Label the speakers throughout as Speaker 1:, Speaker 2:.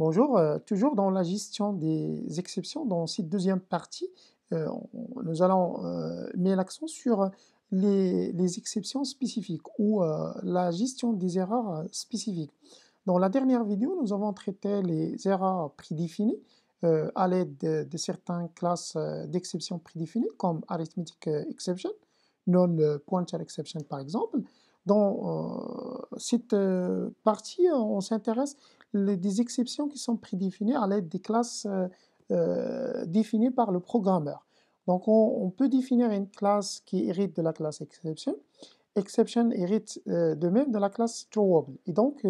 Speaker 1: Bonjour, euh, toujours dans la gestion des exceptions, dans cette deuxième partie, euh, nous allons euh, mettre l'accent sur les, exceptions spécifiques ou la gestion des erreurs spécifiques. Dans la dernière vidéo, nous avons traité les erreurs prédéfinies à l'aide de, certaines classes d'exceptions prédéfinies comme arithmetic exception, non-pointer exception par exemple. Dans cette partie, on s'intéresse les, des exceptions qui sont prédéfinies à l'aide des classes euh, euh, définies par le programmeur. Donc on, peut définir une classe qui hérite de la classe exception. Exception hérite euh, de même de la classe drawable. Et donc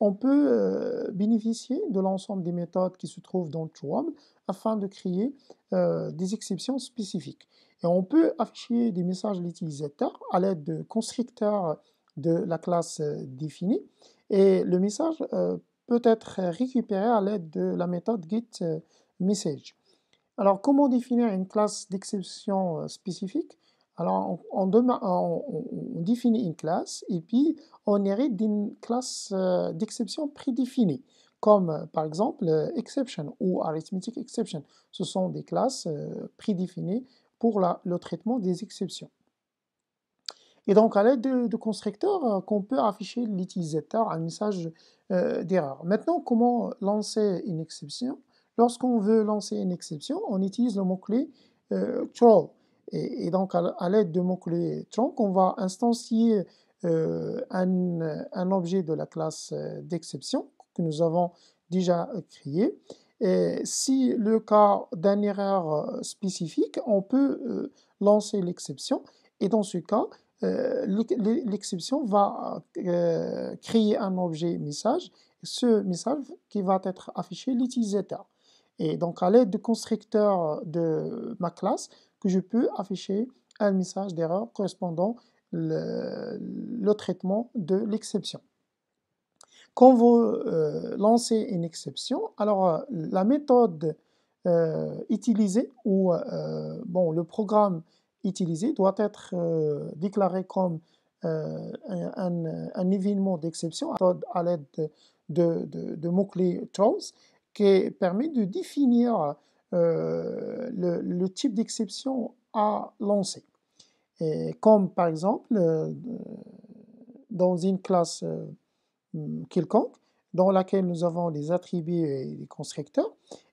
Speaker 1: on peut bénéficier de l'ensemble des méthodes qui se trouvent dans drawable afin de créer des exceptions spécifiques. Et on peut afficher des messages à l'utilisateur à l'aide de constructeurs de la classe définie. Et le message euh, peut être récupéré à l'aide de la méthode git euh, message. Alors, comment définir une classe d'exception euh, spécifique Alors, on, on, définit une classe et puis on hérite d'une classe euh, d'exception prédéfinie, comme par exemple exception ou arithmetic exception. Ce sont des classes prédéfinies pour le traitement des exceptions. Et donc, à l'aide de, constructeur, euh, qu'on peut afficher l'utilisateur un message euh, d'erreur. Maintenant, comment lancer une exception Lorsqu'on veut lancer une exception, on utilise le mot-clé euh, troll ». Et, donc, à, l'aide du mot-clé troll », on va instancier un, objet de la classe d'exception que nous avons déjà créé. Et si le cas d'une erreur spécifique, on peut lancer l'exception. Et dans ce cas, euh, l'exception va euh, créer un objet message, ce message qui va être affiché l'utilisateur. Et donc à l'aide du constructeur de ma classe, que je peux afficher un message d'erreur correspondant le, traitement de l'exception. Quand vous euh, lancez une exception, alors la méthode utilisée ou bon, le programme utilisé doit être euh, déclaré comme euh, un, événement d'exception à l'aide de, mots-clés trolls qui permet de définir euh, le, type d'exception à lancer. comme par exemple dans une classe quelconque dans laquelle nous avons des attributs et des constructeurs,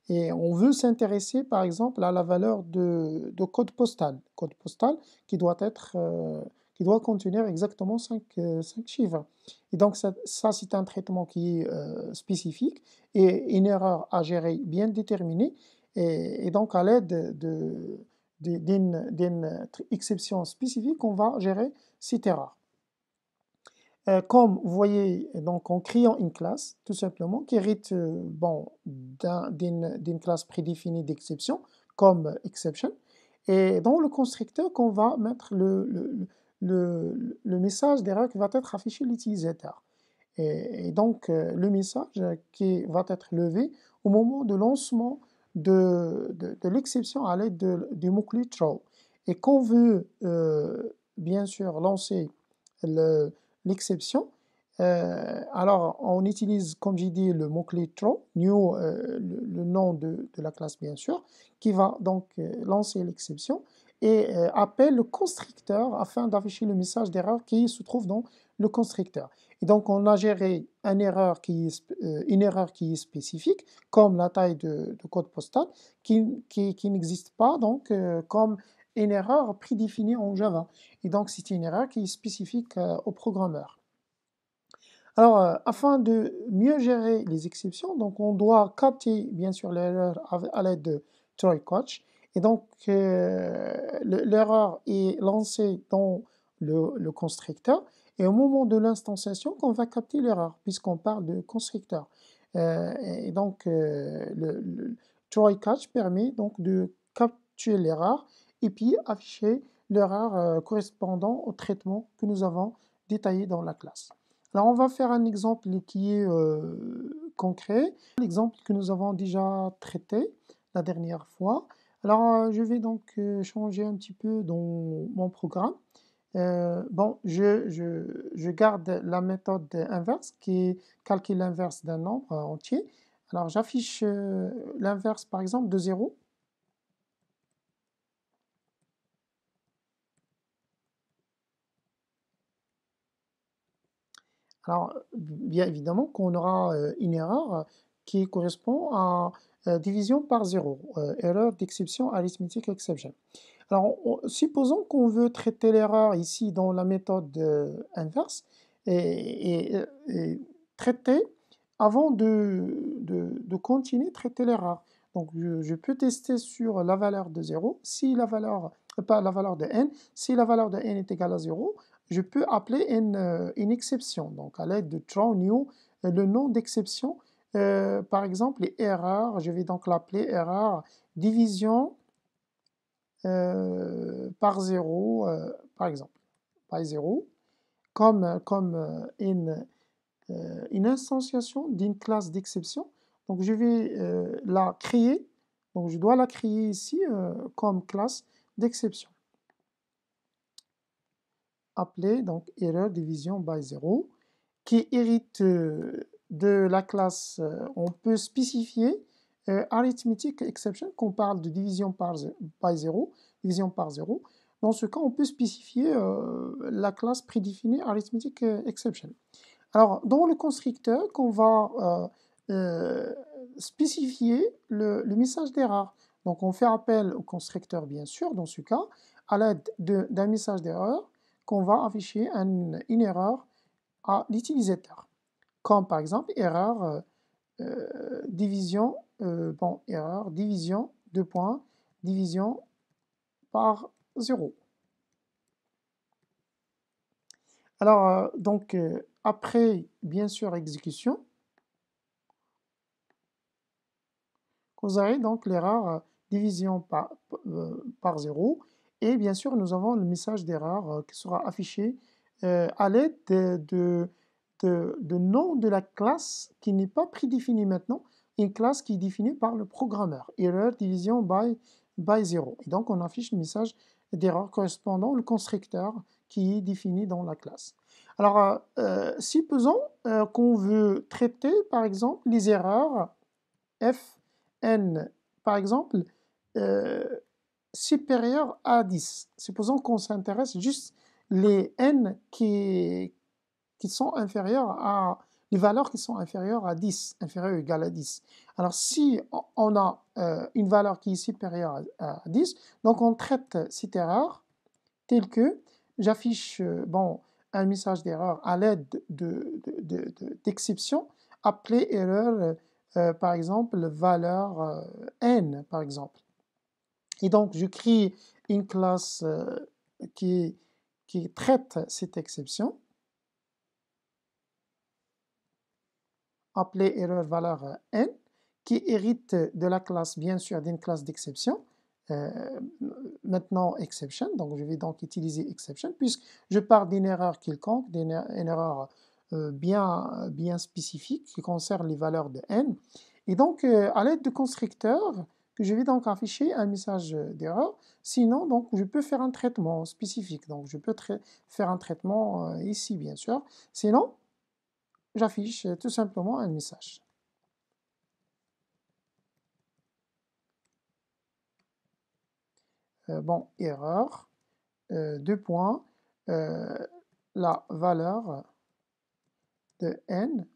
Speaker 1: et on veut s'intéresser, par exemple, à la valeur de, code postal. Code postal qui doit être, euh, qui doit contenir exactement 5, euh, chiffres. Et donc, ça, c'est un traitement qui est euh, spécifique et une erreur à gérer bien déterminée. Et, et donc, à l'aide d'une exception spécifique, on va gérer cette erreur. Euh, comme vous voyez, donc en créant une classe, tout simplement, qui hérite euh, bon, d'une classe prédéfinie d'exception, comme exception, et dans le constructeur qu'on va mettre le, le, le, message d'erreur qui va être affiché l'utilisateur. Et, donc, euh, le message qui va être levé au moment de lancement de, de, de l'exception à l'aide du mot-clé throw. Et qu'on veut, bien sûr, lancer le, l'exception. Euh, alors, on utilise, comme j'ai dit, le mot-clé throw, new, euh, le, nom de, la classe, bien sûr, qui va donc euh, lancer l'exception et appelle le constricteur afin d'afficher le message d'erreur qui se trouve dans le constricteur. Et donc, on a géré une erreur qui est, une erreur qui est spécifique, comme la taille de, code postal, qui n'existe pas, donc, comme une erreur prédéfinie en Java. Et donc, c'est une erreur qui est spécifique euh, au programmeur. Alors, euh, afin de mieux gérer les exceptions, donc on doit capter, bien sûr, l'erreur à, l'aide de Troy Coach. Et donc, euh, l'erreur est lancée dans le, constructeur. Et au moment de l'instanciation, qu'on va capter l'erreur, puisqu'on parle de constructeur. et donc, le, catch permet donc de capturer l'erreur et puis afficher l'erreur euh, correspondant au traitement que nous avons détaillé dans la classe. Alors on va faire un exemple qui est euh, concret, l'exemple que nous avons déjà traité la dernière fois. Alors euh, je vais donc changer un petit peu dans mon programme. bon, je, je, garde la méthode inverse qui est l'inverse d'un nombre entier. Alors j'affiche l'inverse par exemple de 0 Alors, bien évidemment qu'on aura euh, une erreur euh, qui correspond à euh, division par zéro, erreur d'exception arithmétique exception. Alors, supposons qu'on veut traiter l'erreur ici dans la méthode inverse et, traiter avant de, de, de continuer traiter l'erreur. Donc, je, peux tester sur la valeur de 0. Si la valeur, pas la valeur de n, si la valeur de n est égale à 0, je peux appeler euh, une, exception. Donc, à l'aide de throw new, euh, le nom d'exception, euh, par exemple, les erreurs, je vais donc l'appeler erreur division par 0, par exemple, par 0, comme, comme une, une instantiation d'une classe d'exception. Donc, je vais la créer. Donc, je dois la créer ici comme classe d'exception appelée donc erreur division by 0 qui hérite euh, de la classe, euh, on peut spécifier euh, exception, qu'on parle de division par, by 0, division par 0. Dans ce cas, on peut spécifier euh, la classe prédéfinie arithmetic exception. Alors, dans le constructeur, qu'on va spécifier le, le message d'erreur. Donc, on fait appel au constructeur, bien sûr, dans ce cas, à l'aide d'un message d'erreur qu'on va afficher une erreur à l'utilisateur. Comme par exemple, erreur euh, euh, division, euh, bon, erreur division, de points, division par 0. Alors, donc, après, bien sûr, exécution, vous avez donc l'erreur division par 0 et bien sûr, nous avons le message d'erreur euh, qui sera affiché euh, à l'aide de, de, nom de la classe qui n'est pas prédéfinie maintenant, une classe qui est définie par le programmeur. Error division by, by 0. Et donc, on affiche le message d'erreur correspondant au constructeur qui est défini dans la classe. Alors, euh, supposons qu'on veut traiter, par exemple, les erreurs F, N. Par exemple, supérieur à 10. Supposons qu'on s'intéresse juste les n qui, qui sont inférieurs à les valeurs qui sont inférieures à 10, inférieures ou égales à 10. Alors si on a euh, une valeur qui est supérieure à, 10, donc on traite cette erreur telle que j'affiche euh, bon, un message d'erreur à l'aide d'exceptions de, appelée erreur, euh, par exemple, valeur n, par exemple. Et donc, je crée une classe euh, qui, qui traite cette exception, appelée erreur valeur euh, n, qui hérite de la classe, bien sûr, d'une classe d'exception, euh, maintenant exception, donc je vais donc utiliser exception, puisque je pars d'une erreur quelconque, d'une er-, erreur bien, bien spécifique qui concerne les valeurs de n. Et donc, à l'aide du constructeur, je vais donc afficher un message euh, d'erreur. Sinon, donc, je peux faire un traitement spécifique. Donc, je peux faire un traitement euh, ici, bien sûr. Sinon, j'affiche euh, tout simplement un message. bon, erreur, deux points, la valeur de n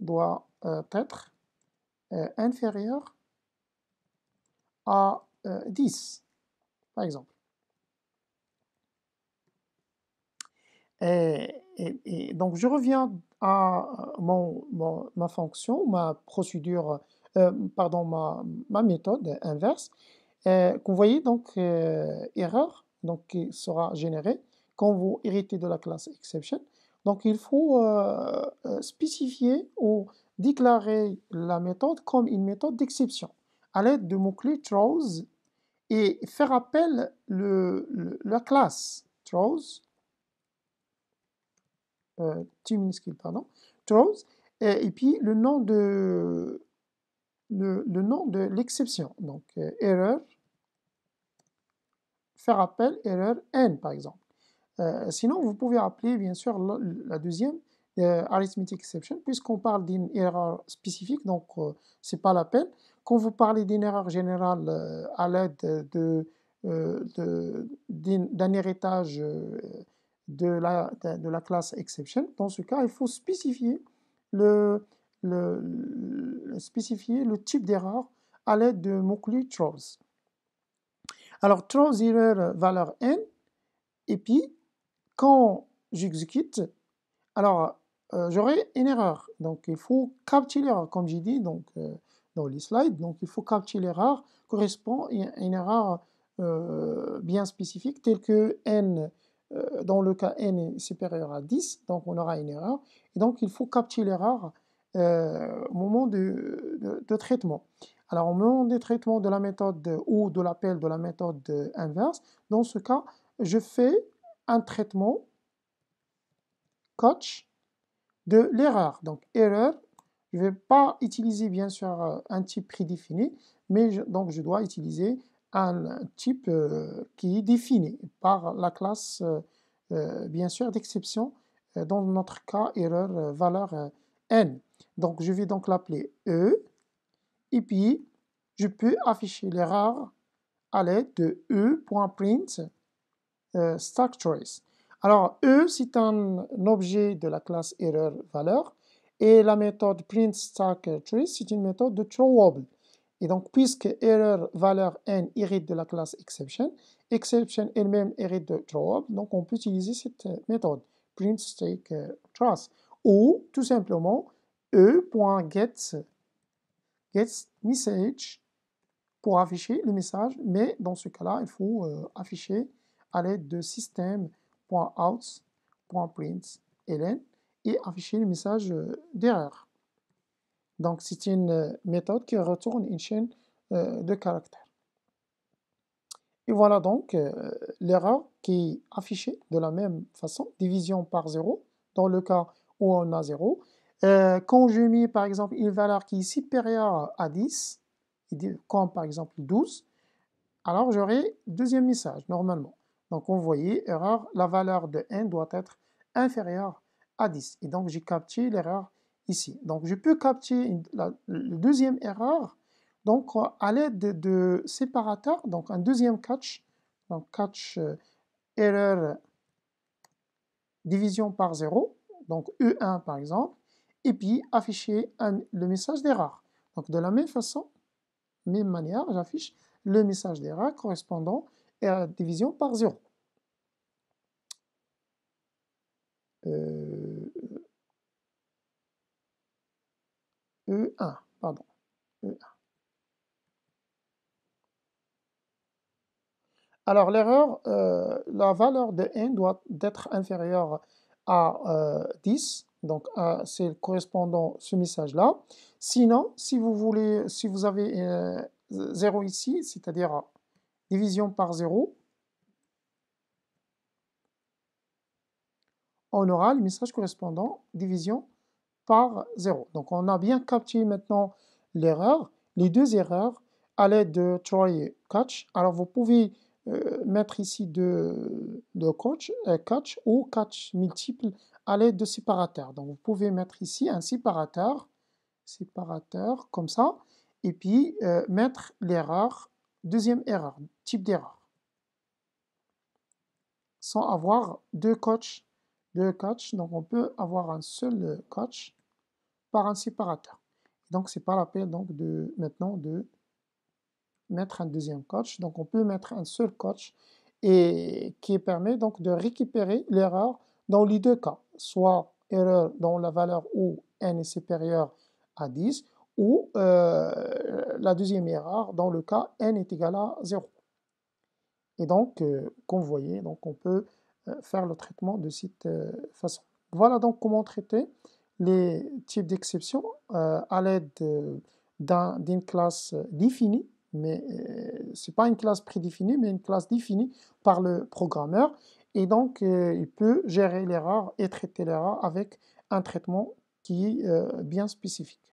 Speaker 1: doit être inférieure à 10, euh, par exemple. Et, donc, je reviens à mon, ma fonction, ma procédure, euh, pardon, ma, méthode inverse, euh, qu'on voyez donc euh, erreur, donc qui sera générée quand vous héritez de la classe exception. Donc, il faut spécifier ou déclarer la méthode comme une méthode d'exception à l'aide de mots-clés throws et faire appel le, la classe throws, euh, et, puis le nom de le, nom de l'exception, donc euh, erreur, error, faire appel erreur n par exemple. Euh, sinon, vous pouvez appeler bien sûr la deuxième euh, arithmetic exception, puisqu'on parle d'une erreur spécifique, donc euh, c'est pas la peine. Quand vous parlez d'une erreur générale euh, à l'aide de d'un héritage de la, de, la classe exception. Dans ce cas, il faut spécifier le, le, spécifier le type d'erreur à l'aide de mots trolls throws. Alors, throws erreur valeur n, et puis quand j'exécute, alors euh, j'aurai une erreur. Donc, il faut capter l'erreur, comme j'ai dit donc, euh, dans les slides. Donc, il faut capter l'erreur correspond à une erreur euh, bien spécifique, telle que n dans le cas n est supérieur à 10, donc on aura une erreur. Et donc il faut capter l'erreur au moment de, traitement. Alors au moment du traitement de la méthode ou de l'appel de la méthode inverse, dans ce cas, je fais un traitement coach de l'erreur. Donc, erreur, je ne vais pas utiliser bien sûr euh, un type prédéfini, mais je, donc je dois utiliser un type euh, qui est défini par la classe, euh, bien sûr, d'exception, dans notre cas, erreur valeur n. Donc, je vais donc l'appeler e, et puis je peux afficher l'erreur à l'aide de e.print trace. Alors, E, c'est un objet de la classe erreur-valeur et la méthode PrintStackTrace, c'est une méthode de throwable. Et donc, puisque erreur-valeur n hérite de la classe exception, exception elle-même hérite de throwable, donc on peut utiliser cette méthode PrintStackTrace. ou tout simplement e.get get pour afficher le message, mais dans ce cas-là, il faut euh, afficher à l'aide de système .out.println et afficher le message euh, d'erreur. Donc, c'est une euh, méthode qui retourne une chaîne euh, de caractères. Et voilà donc l'erreur qui est affichée de la même façon, division par 0, dans le cas où on a 0. quand je mets par exemple une valeur qui est supérieure à 10, comme par exemple 12, alors j'aurai deuxième message normalement. Donc, vous voyez, erreur, la valeur de 1 doit être inférieure à 10. Et donc, j'ai capté l'erreur ici. Donc, je peux capter la, deuxième erreur donc, euh, à l'aide de, séparateur, séparateurs, donc un deuxième catch, donc catch euh, erreur division par 0, donc E1 par exemple, et puis afficher le message d'erreur. Donc de la même façon, même manière, j'affiche le message d'erreur correspondant à la division par 0. E1, euh, e pardon, e Alors l'erreur, euh, la valeur de 1 doit être inférieure à 10, euh, donc c'est correspondant correspondant ce message-là. Sinon, si vous voulez, si vous avez 0 ici, c'est-à-dire division par 0, on aura le message correspondant division par 0. Donc on a bien capté maintenant l'erreur, les deux erreurs à l'aide de try catch. Alors vous pouvez euh, mettre ici de, de coach, euh, catch ou catch multiple à l'aide de séparateur. Donc vous pouvez mettre ici un séparateur, séparateur comme ça, et puis euh, mettre l'erreur, deuxième erreur, type d'erreur, sans avoir deux coachs deux coachs. Donc, on peut avoir un seul euh, coach par un séparateur. Donc, ce n'est pas la peine donc, de, maintenant de mettre un deuxième coach. Donc, on peut mettre un seul coach et qui permet donc de récupérer l'erreur dans les deux cas, soit erreur dont la valeur où n est supérieure à 10, ou euh, la deuxième erreur dans le cas n est égal à 0. Et donc, euh, comme vous voyez, donc on peut euh, faire le traitement de cette euh, façon. Voilà donc comment traiter les types d'exceptions euh, à l'aide d'une classe définie, mais ce n'est pas une classe prédéfinie, mais une classe définie par le programmeur. Et donc, il peut gérer l'erreur et traiter l'erreur avec un traitement qui est bien spécifique.